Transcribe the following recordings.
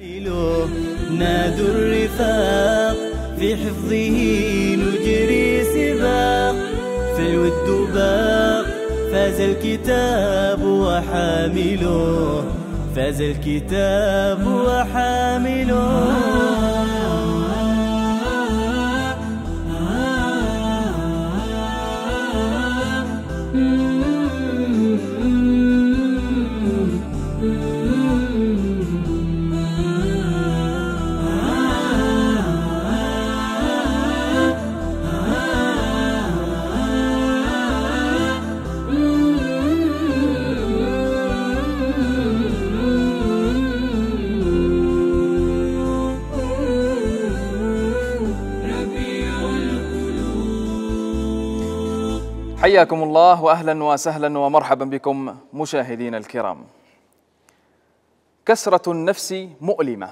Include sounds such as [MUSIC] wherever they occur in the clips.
نادوا الرفاق في حفظه نجري سباق في الود فاز الكتاب وحامله فاز الكتاب وحامله حياكم الله واهلا وسهلا ومرحبا بكم مشاهدينا الكرام. كسرة النفس مؤلمة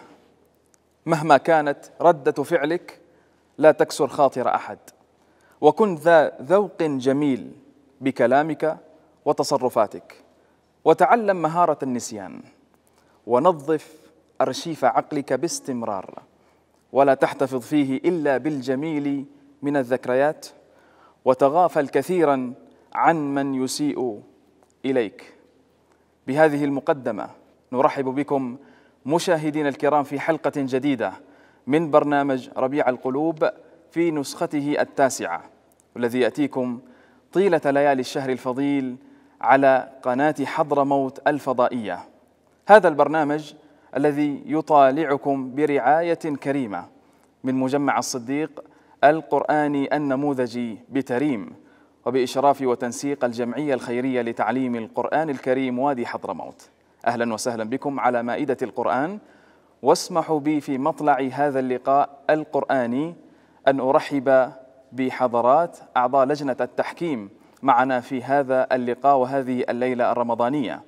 مهما كانت ردة فعلك لا تكسر خاطر احد وكن ذا ذوق جميل بكلامك وتصرفاتك وتعلم مهارة النسيان ونظف أرشيف عقلك باستمرار ولا تحتفظ فيه إلا بالجميل من الذكريات وتغافل كثيرا عن من يسيء اليك بهذه المقدمه نرحب بكم مشاهدينا الكرام في حلقه جديده من برنامج ربيع القلوب في نسخته التاسعه والذي ياتيكم طيله ليالي الشهر الفضيل على قناه حضرموت الفضائيه هذا البرنامج الذي يطالعكم برعايه كريمه من مجمع الصديق القرآني النموذجي بتريم وبإشراف وتنسيق الجمعية الخيرية لتعليم القرآن الكريم وادي حضرموت أهلا وسهلا بكم على مائدة القرآن واسمحوا بي في مطلع هذا اللقاء القرآني أن أرحب بحضرات أعضاء لجنة التحكيم معنا في هذا اللقاء وهذه الليلة الرمضانية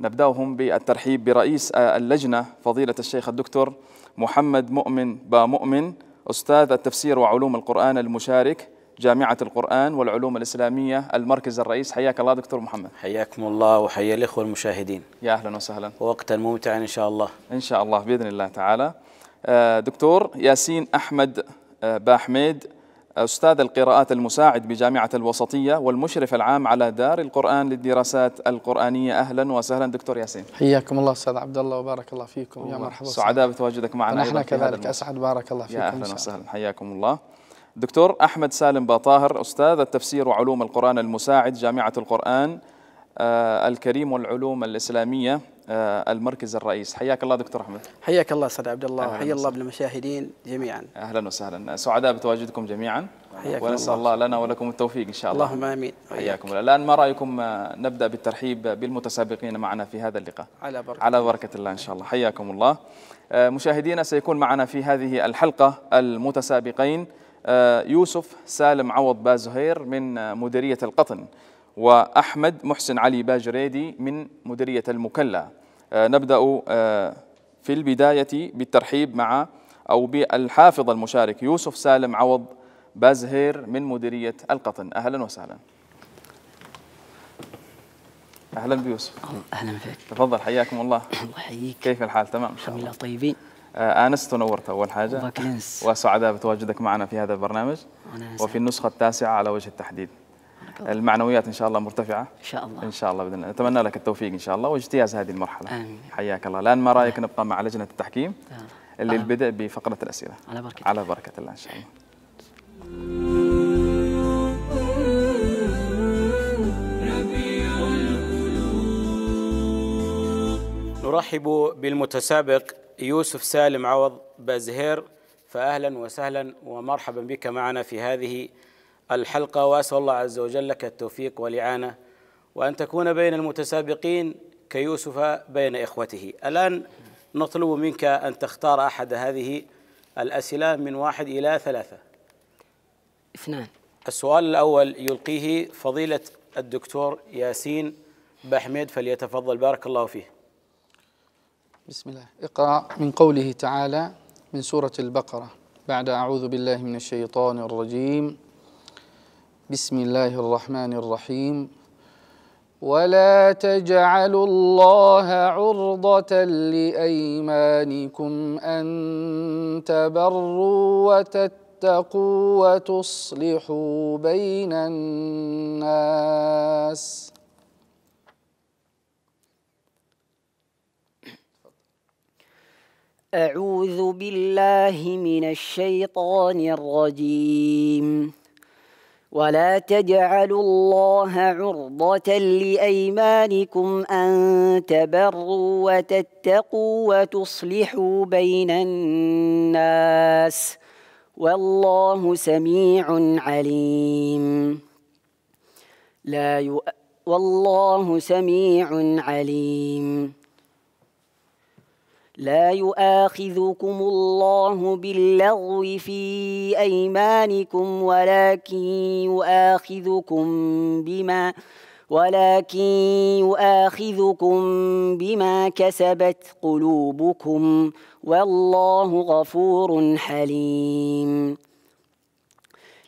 نبداهم بالترحيب برئيس اللجنه فضيله الشيخ الدكتور محمد مؤمن بامؤمن أستاذ التفسير وعلوم القرآن المشارك جامعة القرآن والعلوم الإسلامية المركز الرئيس حياك الله دكتور محمد حياكم الله وحيا الإخوة المشاهدين يا أهلا وسهلا وقتا ممتعا إن شاء الله إن شاء الله بإذن الله تعالى آه، دكتور ياسين أحمد آه، باحميد أستاذ القراءات المساعد بجامعة الوسطية والمشرف العام على دار القرآن للدراسات القرآنية أهلا وسهلا دكتور ياسين حياكم الله أستاذ عبد الله وبارك الله فيكم يا مرحبا سعداء بتواجدك معنا نحن كذلك أسعد بارك الله فيكم يا أهلا وسهلا حياكم الله دكتور أحمد سالم باطاهر أستاذ التفسير وعلوم القرآن المساعد جامعة القرآن آه، الكريم والعلوم الإسلامية آه، المركز الرئيس حياك الله دكتور احمد حياك الله استاذ عبد الله وحيا الله بالمشاهدين جميعا اهلا وسهلا سعداء بتواجدكم جميعا ونسال الله. الله لنا ولكم التوفيق ان شاء الله اللهم امين حياكم الله الان ما رايكم آه، نبدا بالترحيب بالمتسابقين معنا في هذا اللقاء على بركه على بركه الله ان شاء الله حياكم الله آه، مشاهدينا سيكون معنا في هذه الحلقه المتسابقين يوسف سالم عوض بازهير من مديريه القطن وأحمد محسن علي باجريدي من مديرية المكلا آه، نبدأ آه، في البداية بالترحيب مع أو بالحافظ المشارك يوسف سالم عوض بازهير من مديرية القطن أهلا وسهلا أهلا بيوسف أهلا بك تفضل حياكم الله [COUGHS] الله يحييك كيف الحال تمام الحمد لله طيبين آه، آنست ونورت أول حاجة الله وسعداء بتواجدك معنا في هذا البرنامج وفي النسخة التاسعة على وجه التحديد المعنويات ان شاء الله مرتفعه ان شاء الله ان شاء الله باذن الله نتمنى لك التوفيق ان شاء الله واجتياز هذه المرحله امين حياك الله الان ما رايك نبقى مع لجنه التحكيم آه. اللي آه. البدء بفقره الاسئله على بركه على بركه الله ان شاء الله نرحب بالمتسابق يوسف سالم عوض بازهير فاهلا وسهلا ومرحبا بك معنا في هذه الحلقة وأسأل الله عز وجل لك التوفيق والإعانة وأن تكون بين المتسابقين كيوسف بين إخوته الآن نطلب منك أن تختار أحد هذه الأسئلة من واحد إلى ثلاثة اثنان السؤال الأول يلقيه فضيلة الدكتور ياسين بحميد فليتفضل بارك الله فيه بسم الله اقرأ من قوله تعالى من سورة البقرة بعد أعوذ بالله من الشيطان الرجيم بسم الله الرحمن الرحيم ولا تجعلوا الله عرضة لأيمانكم أن تبروا وتتقوا وتصلحوا بين الناس أعوذ بالله من الشيطان الرجيم ولا تجعلوا الله عرضة لأيمانكم أن تبروا وتتقوا وتصلحوا بين الناس والله سميع عليم لا يؤ... والله سميع عليم لا يؤاخذكم الله باللغو في أيمانكم ولكن يؤاخذكم بما ولكن يؤاخذكم بما كسبت قلوبكم والله غفور حليم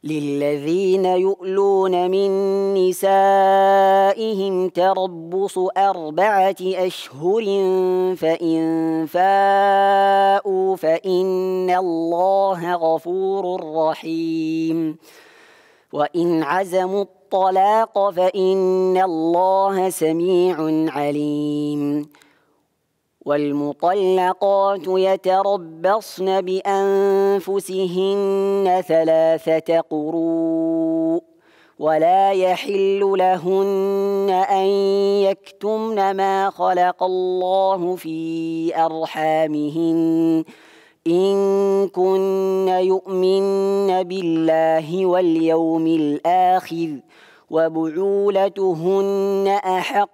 للذين يؤلون من نسائهم تربص أربعة أشهر فإن فاءوا فإن الله غفور رحيم وإن عزموا الطلاق فإن الله سميع عليم والمطلقات يتربصن بأنفسهن ثلاثة قروء ولا يحل لهن أن يكتمن ما خلق الله في أرحامهن إن كن يؤمن بالله واليوم الآخر وبعولتهن أحق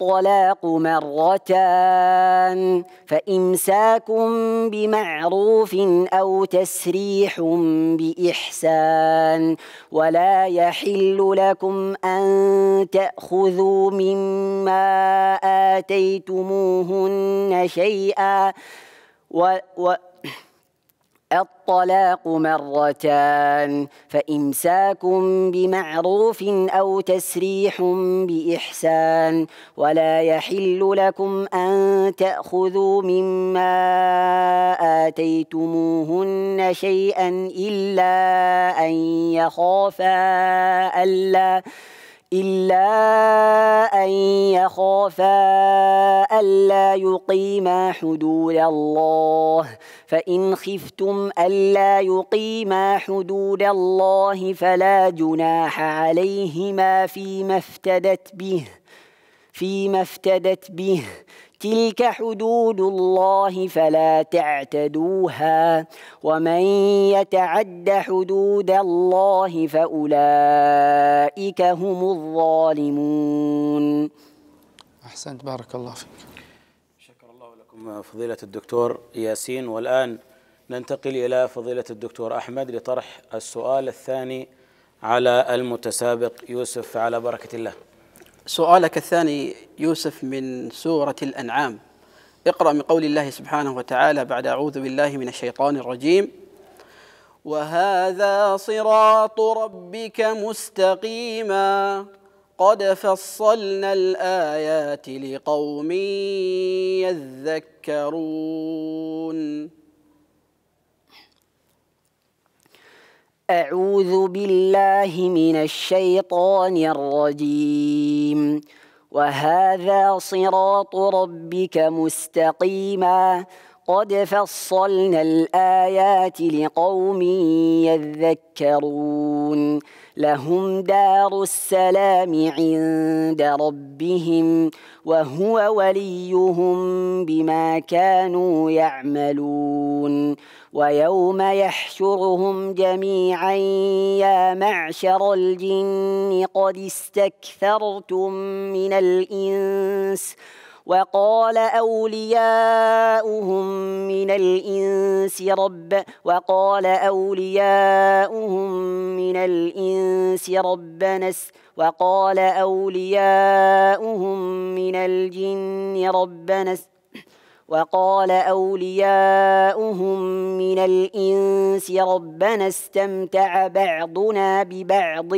الطلاق مرتان فإمساك بمعروف أو تسريح بإحسان ولا يحل لكم أن تأخذوا مما آتيتموهن شيئا و, و الطلاق مرتان فإمساك بمعروف أو تسريح بإحسان ولا يحل لكم أن تأخذوا مما آتيتموهن شيئا إلا أن يخافا ألا إلا أن يخافا ألا يقيما حدود الله فإن خفتم ألا يقيما حدود الله فلا جناح عليهما فيما افتدت به فيما افتدت به تلك حدود الله فلا تعتدوها ومن يتعد حدود الله فأولئك هم الظالمون أحسنت بارك الله فيك شكر الله لكم فضيلة الدكتور ياسين والآن ننتقل إلى فضيلة الدكتور أحمد لطرح السؤال الثاني على المتسابق يوسف على بركة الله سؤالك الثاني يوسف من سورة الأنعام اقرأ من قول الله سبحانه وتعالى بعد أعوذ بالله من الشيطان الرجيم وهذا صراط ربك مستقيما قد فصلنا الآيات لقوم يذكرون أعوذ بالله من الشيطان الرجيم وهذا صراط ربك مستقيما قد فصلنا الآيات لقوم يذكرون لهم دار السلام عند ربهم وهو وليهم بما كانوا يعملون ويوم يحشرهم جميعا يا معشر الجن قد استكثرتم من الإنس وقال أولياؤهم من الإنس رب وقال أولياؤهم من الإنس ربنا وقال أولياؤهم من الجن ربنا وقال أولياؤهم من الإنس ربنا استمتع بعضنا ببعض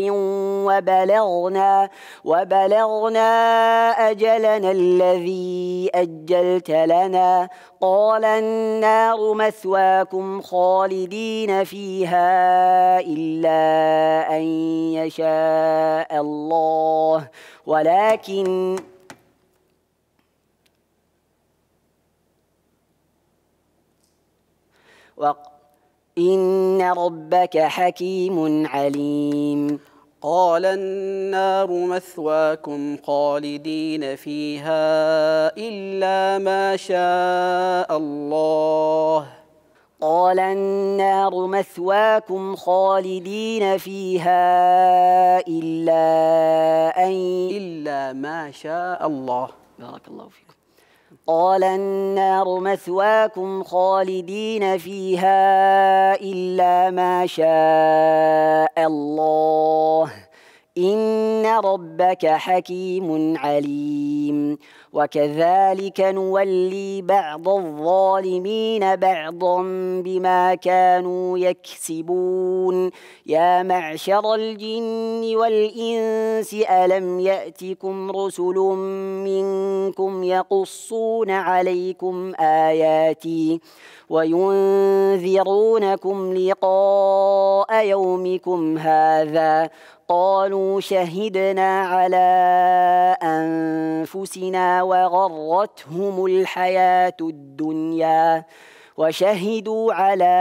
وبلغنا وبلغنا أجلنا الذي أجلت لنا قال النار مثواكم خالدين فيها إلا أن يشاء الله ولكن إن ربك حكيم عليم قال النار مثواكم خالدين فيها إلا ما شاء الله قال النار مثواكم خالدين فيها إلا أن إلا ما شاء الله بارك الله فيكم قال النار مثواكم خالدين فيها إلا ما شاء الله إن ربك حكيم عليم وكذلك نولي بعض الظالمين بعضا بما كانوا يكسبون يا معشر الجن والإنس ألم يأتكم رسل منكم يقصون عليكم آياتي وينذرونكم لقاء يومكم هذا قالوا شهدنا على أنفسنا وغرتهم الحياة الدنيا وشهدوا على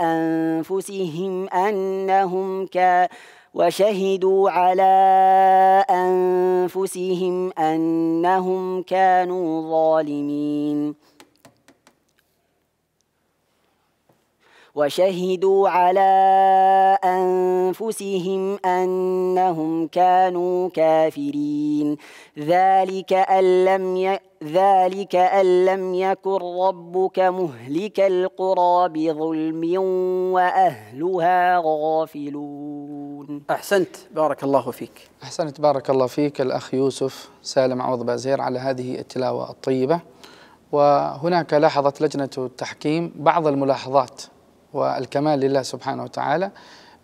أنفسهم أنهم ك وشهدوا على أنفسهم أنهم كانوا ظالمين وشهدوا على أنفسهم أنهم كانوا كافرين ذلك أن لم ي... ذلك أن لم يكن ربك مهلك القرى بظلم وأهلها غافلون أحسنت بارك الله فيك أحسنت بارك الله فيك الأخ يوسف سالم عوض بازير على هذه التلاوة الطيبة وهناك لاحظت لجنة التحكيم بعض الملاحظات والكمال لله سبحانه وتعالى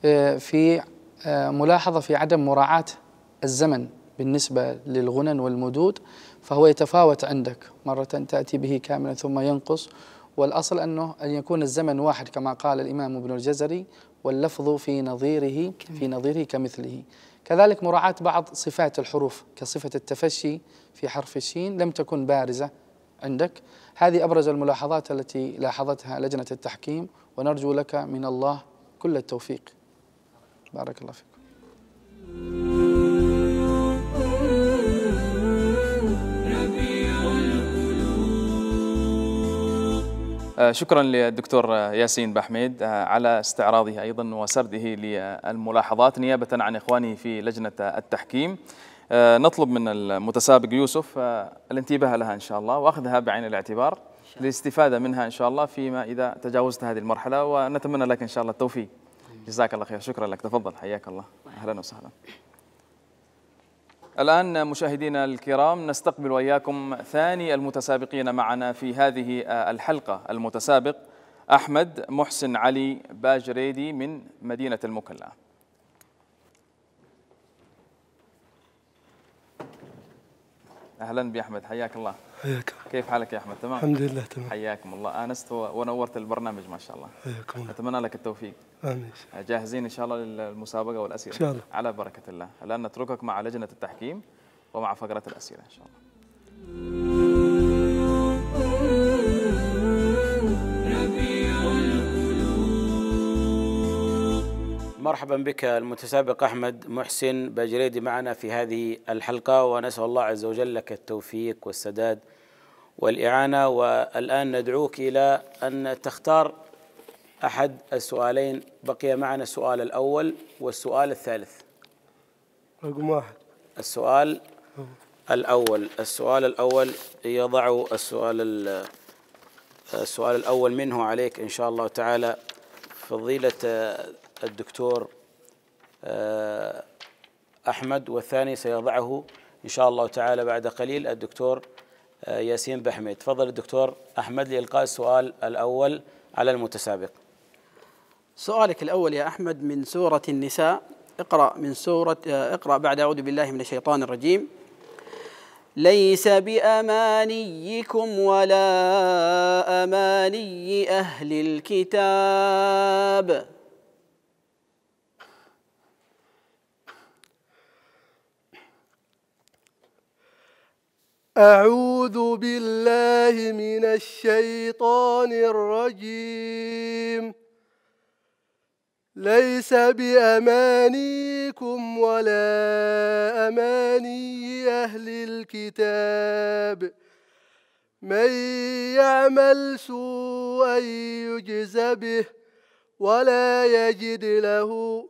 آه، في آه، ملاحظة في عدم مراعاة الزمن بالنسبة للغنن والمدود فهو يتفاوت عندك مرة تأتي به كاملا ثم ينقص والأصل أنه أن يكون الزمن واحد كما قال الإمام ابن الجزري واللفظ في نظيره في نظيره كمثله كذلك مراعاة بعض صفات الحروف كصفة التفشي في حرف الشين لم تكن بارزة عندك هذه أبرز الملاحظات التي لاحظتها لجنة التحكيم ونرجو لك من الله كل التوفيق بارك الله فيكم آه، شكرا للدكتور ياسين بحميد آه، على استعراضه ايضا وسرده للملاحظات نيابه عن اخواني في لجنه التحكيم آه، نطلب من المتسابق يوسف آه، الانتباه لها إن شاء الله وأخذها بعين الاعتبار للاستفادة منها إن شاء الله فيما إذا تجاوزت هذه المرحلة ونتمنى لك إن شاء الله التوفيق جزاك الله خير شكرا لك تفضل حياك الله أهلا وسهلا الآن مشاهدينا الكرام نستقبل وإياكم ثاني المتسابقين معنا في هذه آه، الحلقة المتسابق أحمد محسن علي باجريدي من مدينة المكلا اهلا باحمد حياك الله حياك كيف حالك يا احمد تمام الحمد لله تمام حياكم الله انست ونورت البرنامج ما شاء الله حياكم الله اتمنى لك التوفيق امين جاهزين ان شاء الله للمسابقه والاسئله ان شاء الله على بركه الله الان نتركك مع لجنه التحكيم ومع فقره الاسئله ان شاء الله مرحبا بك المتسابق أحمد محسن باجريدي معنا في هذه الحلقة ونسأل الله عز وجل لك التوفيق والسداد والإعانة والآن ندعوك إلى أن تختار أحد السؤالين بقي معنا السؤال الأول والسؤال الثالث رقم واحد السؤال الأول السؤال الأول يضع السؤال السؤال الأول منه عليك إن شاء الله تعالى فضيلة الدكتور آه، أحمد والثاني سيضعه إن شاء الله تعالى بعد قليل الدكتور آه، ياسين بحميد تفضل الدكتور أحمد لإلقاء السؤال الأول على المتسابق سؤالك الأول يا أحمد من سورة النساء اقرأ من سورة آه، اقرأ بعد أعوذ بالله من الشيطان الرجيم ليس بأمانيكم ولا أماني أهل الكتاب أعوذ بالله من الشيطان الرجيم ليس بأمانيكم ولا أماني أهل الكتاب من يعمل سوءا يجز به ولا يجد له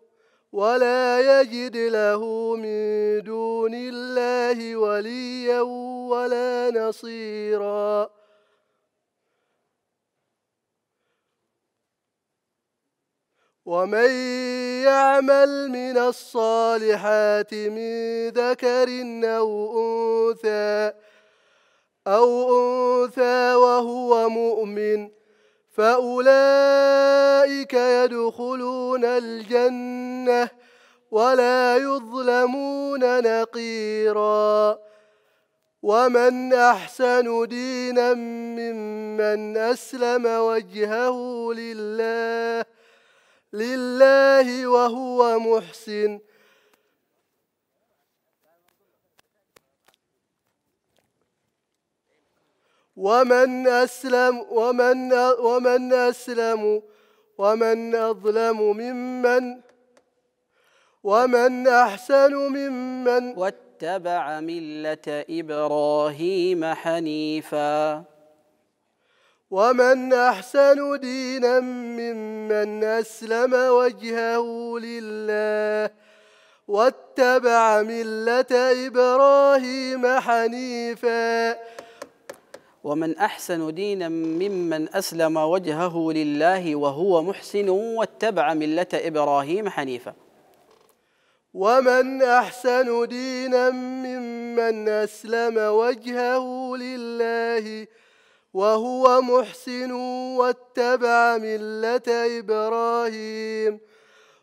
ولا يجد له من دون الله وليا ولا نصيرا ومن يعمل من الصالحات من ذكر أو أنثى أو أنثى وهو مؤمن فأولئك يدخلون الجنة ولا يظلمون نقيراً ومن أحسن دينا ممن أسلم وجهه لله لله وهو محسن ومن أسلم ومن ومن أسلم ومن أظلم ممن ومن أحسن ممن واتبع ملة إبراهيم حنيفا ومن أحسن دينا ممن أسلم وجهه لله واتبع ملة إبراهيم حنيفا ومن أحسن دينا ممن أسلم وجهه لله وهو محسن واتبع ملة إبراهيم حنيفا ومن احسن دينا ممن اسلم وجهه لله وهو محسن واتبع مله ابراهيم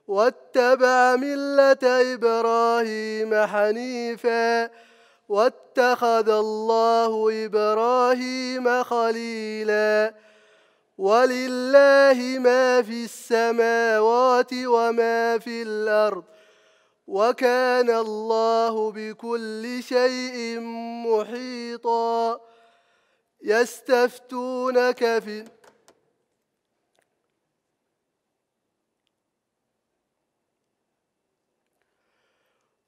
واتبع مله ابراهيم حنيفا واتخذ الله ابراهيم خليلا ولله ما في السماوات وما في الارض وكان الله بكل شيء محيطا يستفتونك في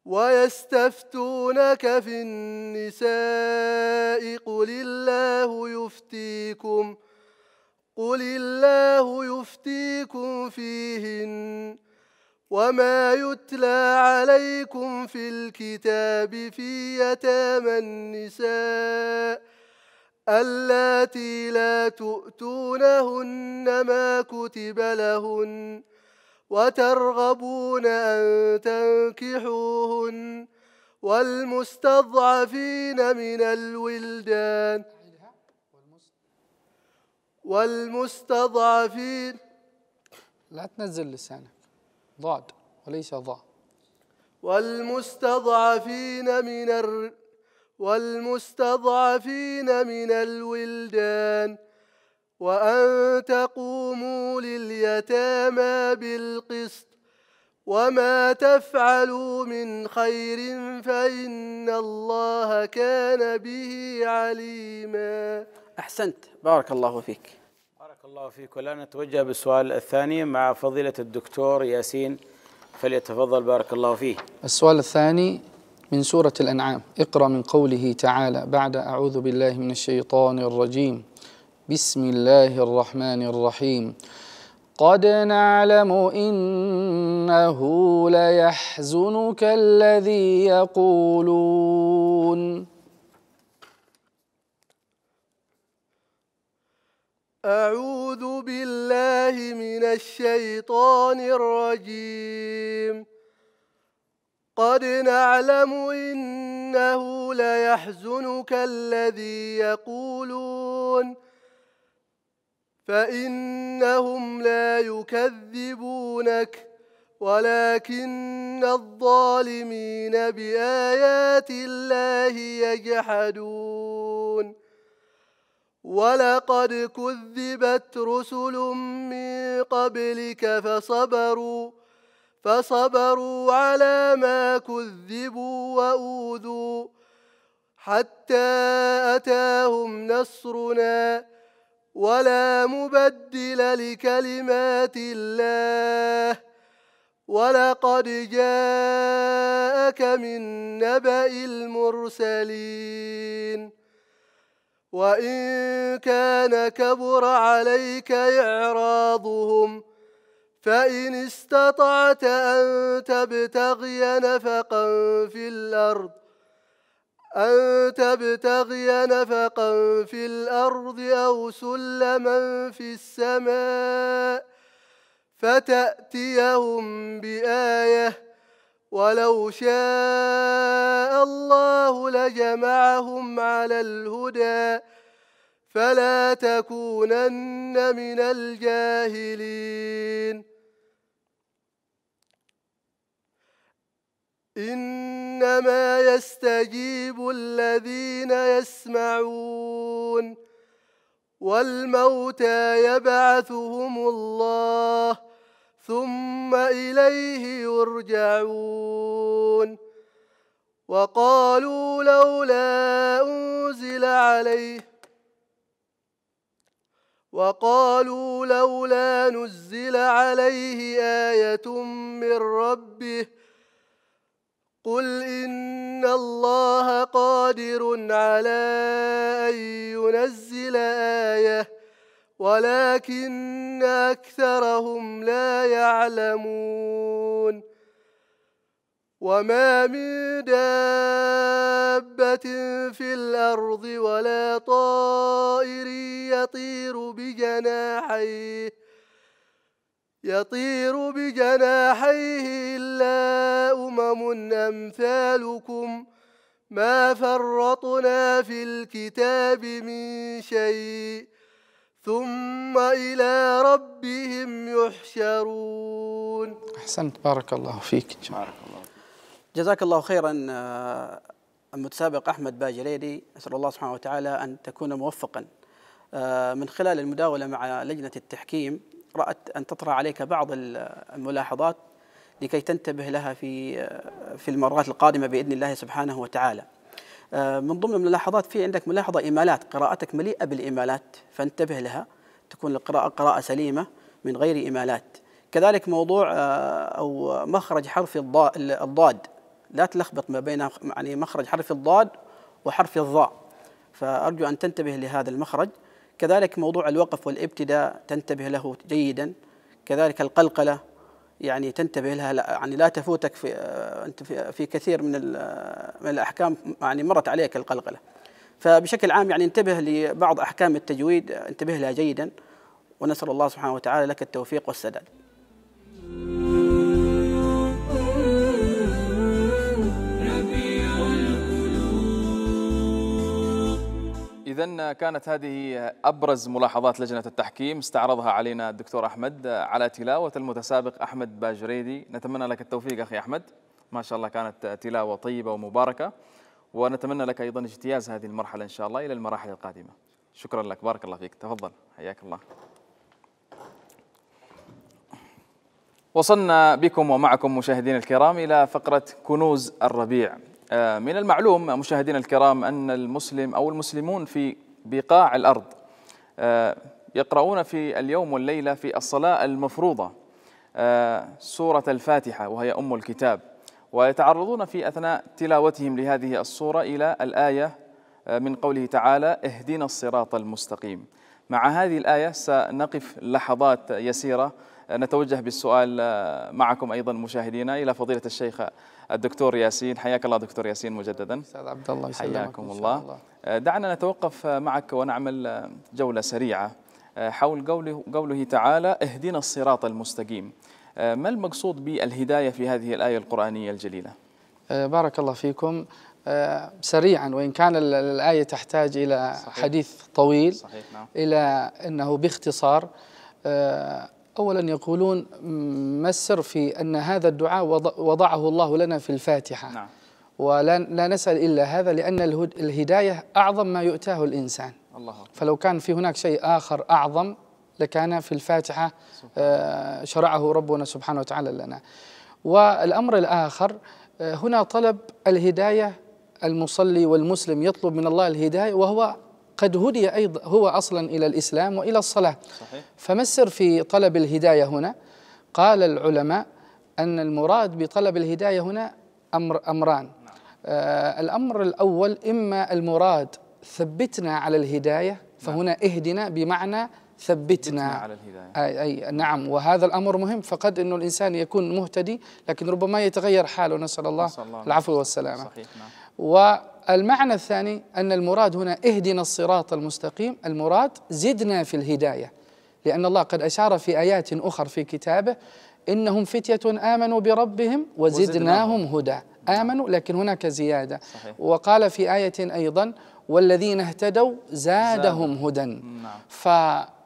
ويستفتونك في النساء قل الله يفتيكم قل الله يفتيكم فيهن وما يتلى عليكم في الكتاب في يتامى النساء اللاتي لا تؤتونهن ما كتب لهن وترغبون أن تنكحوهن والمستضعفين من الولدان والمستضعفين لا تنزل لسانك ضاد وليس ضاء والمستضعفين من الر... والمستضعفين من الولدان وأن تقوموا لليتامى بالقسط وما تفعلوا من خير فإن الله كان به عليما أحسنت بارك الله فيك الله فيك ولا نتوجه بالسؤال الثاني مع فضيلة الدكتور ياسين فليتفضل بارك الله فيه السؤال الثاني من سورة الأنعام اقرأ من قوله تعالى بعد أعوذ بالله من الشيطان الرجيم بسم الله الرحمن الرحيم قد نعلم إنه ليحزنك الذي يقولون أعوذ بالله من الشيطان الرجيم قد نعلم إنه ليحزنك الذي يقولون فإنهم لا يكذبونك ولكن الظالمين بآيات الله يجحدون ولقد كذبت رسل من قبلك فصبروا فصبروا على ما كذبوا وأوذوا حتى أتاهم نصرنا ولا مبدل لكلمات الله ولقد جاءك من نبأ المرسلين وإن كان كبر عليك إعراضهم فإن استطعت أن تبتغي نفقا في الأرض أن تبتغي نفقا في الأرض أو سلما في السماء فتأتيهم بآيةٍ ولو شاء الله لجمعهم على الهدى فلا تكونن من الجاهلين انما يستجيب الذين يسمعون والموتى يبعثهم الله ثم إليه يرجعون وقالوا لولا أنزل عليه وقالوا لولا نزل عليه آية من ربه قل إن الله قادر على أن ينزل آية ولكن أكثرهم لا يعلمون وما من دابة في الأرض ولا طائر يطير بجناحيه يطير بجناحيه إلا أمم أمثالكم ما فرطنا في الكتاب من شيء ثم إلى ربهم يحشرون أحسنت بارك الله فيك بارك الله جزاك الله خيرا آه، المتسابق أحمد باجليلي أسأل الله سبحانه وتعالى أن تكون موفقا آه، من خلال المداولة مع لجنة التحكيم رأت أن تطرأ عليك بعض الملاحظات لكي تنتبه لها في آه، في المرات القادمة بإذن الله سبحانه وتعالى آه، من ضمن الملاحظات في عندك ملاحظة إيمالات قراءتك مليئة بالإيمالات فانتبه لها تكون القراءة قراءة سليمة من غير إيمالات كذلك موضوع آه، أو مخرج حرف الضاد لا تلخبط ما بين يعني مخرج حرف الضاد وحرف الضاء فأرجو أن تنتبه لهذا المخرج كذلك موضوع الوقف والابتداء تنتبه له جيدا كذلك القلقلة يعني تنتبه لها لا يعني لا تفوتك في آه، انت في كثير من آه، من الاحكام يعني مرت عليك القلقله. فبشكل عام يعني انتبه لبعض احكام التجويد انتبه لها جيدا ونسال الله سبحانه وتعالى لك التوفيق والسداد. إذا كانت هذه أبرز ملاحظات لجنة التحكيم استعرضها علينا الدكتور أحمد على تلاوة المتسابق أحمد باجريدي نتمنى لك التوفيق أخي أحمد ما شاء الله كانت تلاوة طيبة ومباركة ونتمنى لك أيضا اجتياز هذه المرحلة إن شاء الله إلى المراحل القادمة شكرا لك بارك الله فيك تفضل حياك الله وصلنا بكم ومعكم مشاهدينا الكرام إلى فقرة كنوز الربيع آه، من المعلوم مشاهدينا الكرام أن المسلم أو المسلمون في بقاع الأرض آه، يقرؤون في اليوم والليلة في الصلاة المفروضة آه، سورة الفاتحة وهي أم الكتاب ويتعرضون في أثناء تلاوتهم لهذه الصورة إلى الآية من قوله تعالى اهدنا الصراط المستقيم مع هذه الآية سنقف لحظات يسيرة نتوجه بالسؤال آه، معكم ايضا مشاهدينا الى فضيله الشيخ آه، الدكتور ياسين حياك الله دكتور ياسين مجددا استاذ عبد الله حياكم الله. الله آه، دعنا نتوقف معك ونعمل جوله سريعه حول قوله, قوله تعالى اهدنا الصراط المستقيم ما المقصود بالهدايه في هذه الايه القرانيه الجليله بارك الله فيكم سريعا وإن كان الآية تحتاج إلى صحيح حديث طويل صحيح نعم إلى أنه باختصار أولا يقولون ما السر في أن هذا الدعاء وضعه الله لنا في الفاتحة نعم. ولا لا نسأل إلا هذا لأن الهداية أعظم ما يؤتاه الإنسان الله فلو كان في هناك شيء آخر أعظم لكان في الفاتحة آه، شرعه ربنا سبحانه وتعالى لنا والأمر الآخر آه، هنا طلب الهداية المصلي والمسلم يطلب من الله الهداية وهو قد هدي أيضا هو أصلا إلى الإسلام وإلى الصلاة صحيح. فما السر في طلب الهداية هنا قال العلماء أن المراد بطلب الهداية هنا أمر أمران نعم. آه الأمر الأول إما المراد ثبتنا على الهداية فهنا نعم. اهدنا بمعنى ثبتنا على الهداية أي, نعم وهذا الأمر مهم فقد أنه الإنسان يكون مهتدي لكن ربما يتغير حاله نسأل الله, نسأل الله العفو نعم. والسلامة صحيح نعم. والمعنى الثاني أن المراد هنا اهدنا الصراط المستقيم المراد زدنا في الهداية لأن الله قد أشار في آيات أخر في كتابه إنهم فتية آمنوا بربهم وزدناهم هدى نعم. آمنوا لكن هناك زيادة صحيح. وقال في آية أيضا والذين اهتدوا زادهم هدى نعم.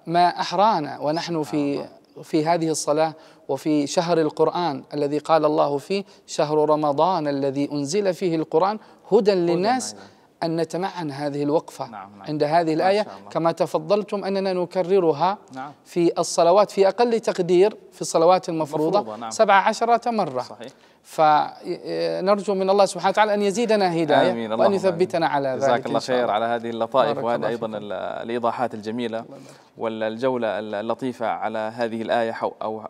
ما أحرانا ونحن في في هذه الصلاة وفي شهر القرآن الذي قال الله فيه شهر رمضان الذي أنزل فيه القرآن هدى للناس أن نتمعن هذه الوقفة نعم نعم عند هذه الآية كما تفضلتم أننا نكررها نعم في الصلوات في أقل تقدير في الصلوات المفروضة, المفروضة نعم سبع عشرة مرة صحيح فنرجو من الله سبحانه وتعالى أن يزيدنا هداية آمين وأن يثبتنا على ذلك جزاك الله خير على هذه اللطائف وهذه أيضا الإيضاحات الجميلة والجولة اللطيفة على هذه الآية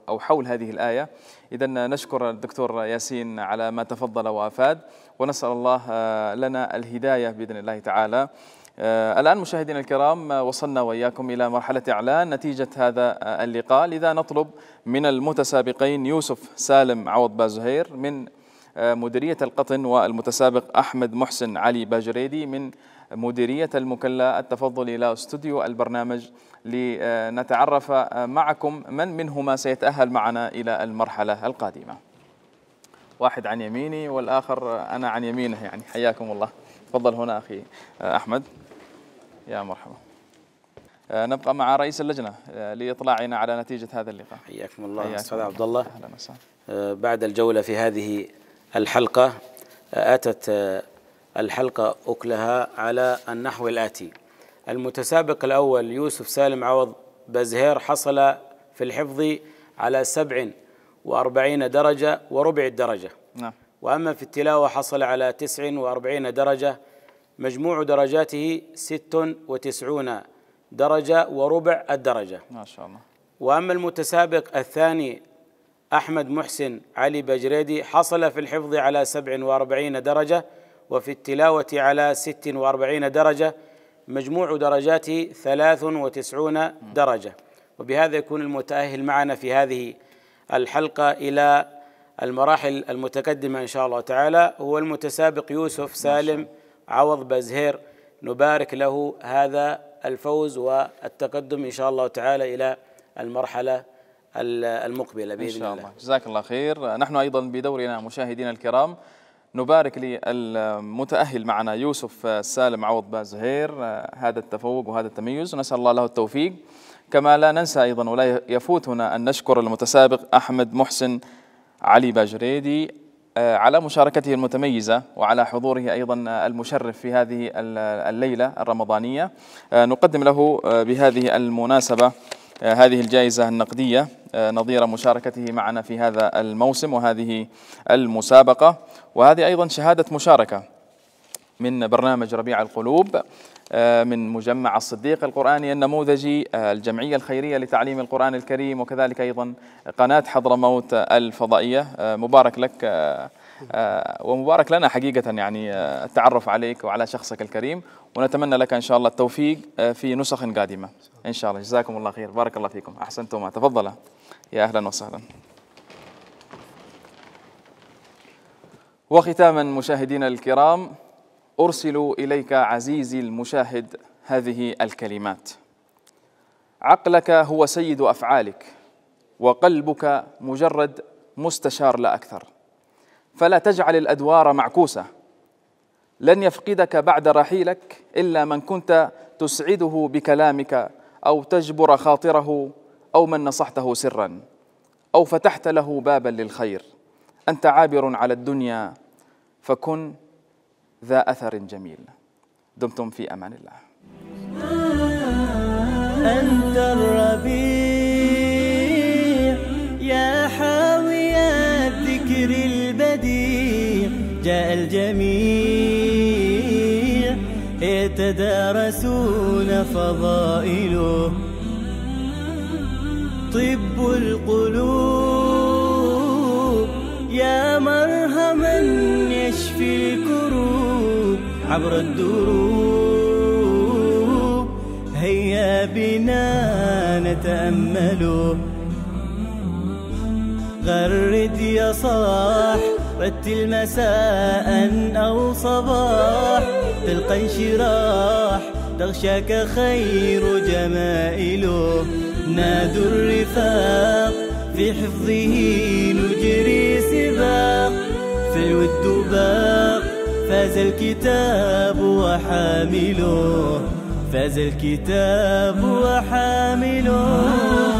أو حول هذه الآية إذا نشكر الدكتور ياسين على ما تفضل وأفاد ونسأل الله آه, لنا الهداية بإذن الله تعالى آه, الآن مشاهدينا الكرام آه, وصلنا وإياكم إلى مرحلة إعلان نتيجة هذا اللقاء لذا نطلب من المتسابقين يوسف سالم عوض بازهير من مديرية القطن والمتسابق أحمد محسن علي باجريدي من مديرية المكلا التفضل إلى استوديو البرنامج لنتعرف معكم من منهما سيتأهل معنا إلى المرحلة القادمة واحد عن يميني والآخر أنا عن يمينه يعني حياكم الله تفضل هنا أخي أحمد يا مرحبا آه، نبقى مع رئيس اللجنة آه، لإطلاعنا على نتيجة هذا اللقاء حياكم الله أستاذ عبد الله أهلا وسهلا آه، بعد الجولة في هذه الحلقة أتت الحلقة أكلها على النحو الآتي المتسابق الأول يوسف سالم عوض بزهير حصل في الحفظ على سبع وأربعين درجة وربع الدرجة نعم وأما في التلاوة حصل على تسع وأربعين درجة مجموع درجاته ست وتسعون درجة وربع الدرجة ما شاء الله وأما المتسابق الثاني أحمد محسن علي بجريدي حصل في الحفظ على سبع وأربعين درجة وفي التلاوة على ست وأربعين درجة مجموع درجاته ثلاث وتسعون درجة وبهذا يكون المتأهل معنا في هذه الحلقة إلى المراحل المتقدمة إن شاء الله تعالى هو المتسابق يوسف سالم عوض بزهير نبارك له هذا الفوز والتقدم إن شاء الله تعالى إلى المرحلة المقبلة بإذن إن شاء الله. الله جزاك الله خير نحن أيضا بدورنا مشاهدينا الكرام نبارك للمتأهل معنا يوسف سالم عوض بازهير آه، هذا التفوق وهذا التميز ونسأل الله له التوفيق كما لا ننسى أيضا ولا يفوتنا أن نشكر المتسابق أحمد محسن علي باجريدي آه، على مشاركته المتميزة وعلى حضوره أيضا آه، المشرف في هذه الليلة الرمضانية آه، نقدم له بهذه المناسبة هذه الجائزة النقدية نظير مشاركته معنا في هذا الموسم وهذه المسابقة وهذه أيضا شهادة مشاركة من برنامج ربيع القلوب آه، من مجمع الصديق القرآني النموذجي آه، الجمعية الخيرية لتعليم القرآن الكريم وكذلك أيضا قناة حضرموت الفضائية آه، مبارك لك ومبارك لنا حقيقة يعني التعرف عليك وعلى شخصك الكريم ونتمنى لك إن شاء الله التوفيق في نسخ قادمة إن شاء الله جزاكم الله خير بارك الله فيكم أحسنتما تفضل يا أهلا وسهلا وختاما مشاهدينا الكرام أرسل إليك عزيزي المشاهد هذه الكلمات عقلك هو سيد أفعالك وقلبك مجرد مستشار لا أكثر فلا تجعل الأدوار معكوسة لن يفقدك بعد رحيلك إلا من كنت تسعده بكلامك أو تجبر خاطره أو من نصحته سرا أو فتحت له بابا للخير أنت عابر على الدنيا فكن ذا أثر جميل دمتم في أمان الله أنت الربيع يا حاوي الذكر البديع جاء الجميع يتدارسون فضائله طب القلوب يا مرهما يشفي الكروب عبر الدروب هيا بنا نتأمل غرد يا صاح رتل مساء أو صباح تلقى انشراح تغشاك خير جمائله نادوا الرفاق في حفظه نجري سباق في الود باق فاز الكتاب وحامله فاز الكتاب وحامله